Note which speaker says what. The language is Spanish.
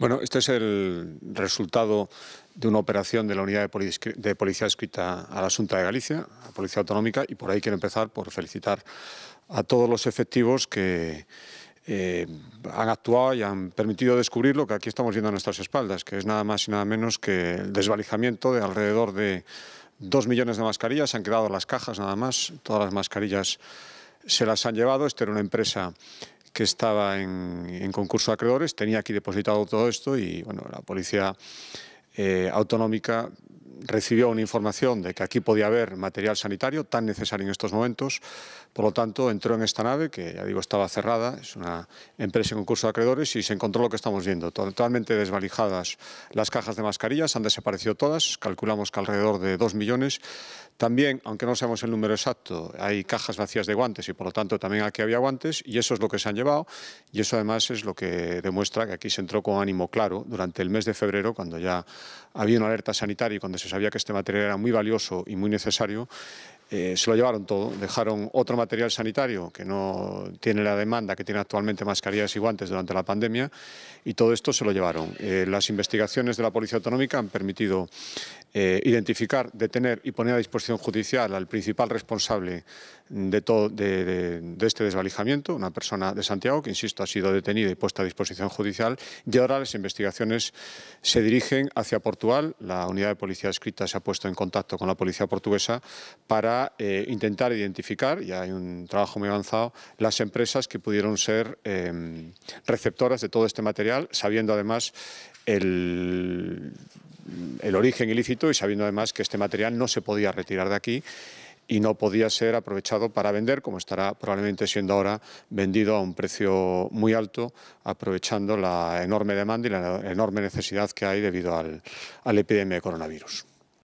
Speaker 1: Bueno, este es el resultado de una operación de la unidad de, policía escrita a la Asunta de Galicia, a la Policía Autonómica, y por ahí quiero empezar por felicitar a todos los efectivos que eh, han actuado y han permitido descubrir lo que aquí estamos viendo a nuestras espaldas, que es nada más y nada menos que el desvalijamiento de alrededor de dos millones de mascarillas. Se han quedado las cajas nada más, todas las mascarillas se las han llevado. Esta era una empresa que estaba en, concurso de acreedores, tenía aquí depositado todo esto y bueno, la policía eh, autonómica recibió una información de que aquí podía haber material sanitario tan necesario en estos momentos, por lo tanto entró en esta nave, que ya digo estaba cerrada, es una empresa en concurso de acreedores y se encontró lo que estamos viendo, totalmente desvalijadas las cajas de mascarillas, han desaparecido todas, calculamos que alrededor de dos millones. También, aunque no sabemos el número exacto, hay cajas vacías de guantes y por lo tanto también aquí había guantes y eso es lo que se han llevado y eso además es lo que demuestra que aquí se entró con ánimo claro durante el mes de febrero cuando ya había una alerta sanitaria y cuando se sabía que este material era muy valioso y muy necesario, eh, se lo llevaron todo, dejaron otro material sanitario que no tiene la demanda que tiene actualmente mascarillas y guantes durante la pandemia y todo esto se lo llevaron. Eh, las investigaciones de la Policía Autonómica han permitido eh, identificar, detener y poner a disposición judicial al principal responsable de, todo, de, este desvalijamiento, una persona de Santiago que, insisto, ha sido detenida y puesta a disposición judicial. Y ahora las investigaciones se dirigen hacia Portugal. La unidad de policía escrita se ha puesto en contacto con la policía portuguesa para eh, intentar identificar, y hay un trabajo muy avanzado, las empresas que pudieron ser em, receptoras de todo este material, sabiendo además el Mm, el origen ilícito y sabiendo además que este material no se podía retirar de aquí y no podía ser aprovechado para vender, como estará probablemente siendo ahora vendido a un precio muy alto, aprovechando la enorme demanda y la enorme necesidad que hay debido al, a la epidemia de coronavirus.